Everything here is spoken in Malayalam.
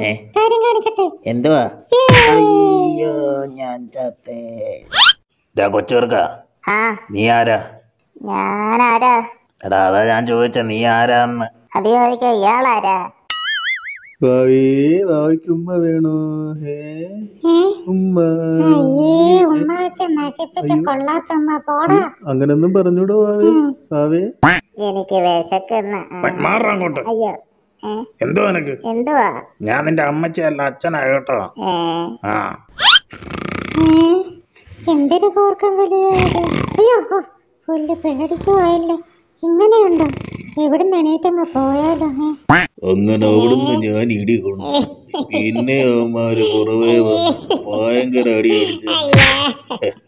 ഞാൻ നീ ആരാ ഞാൻ ആരാ ഞാൻ അങ്ങനൊന്നും പറഞ്ഞൂടോ എനിക്ക് വിശക്കുന്ന എന്തോ നിനക്ക് എന്തുവാ ഞാൻ നിന്റെ അമ്മച്ചി അല്ല അച്ഛനാ കേട്ടോ ആ എന്തൊരു കൂർക്കം അയ്യോ പുല്ല് പേടിച്ചു പോയല്ലേ ഇങ്ങനെയുണ്ടോ എവിടെ എണീറ്റങ്ങ് പോയാലോ അങ്ങനെ അവിടുന്ന് ഞാൻ ഇടി കൊണ്ടു പിന്നെ അവന്മാര് പുറവേ വന്ന് ഭയങ്കര അടി അടിച്ചു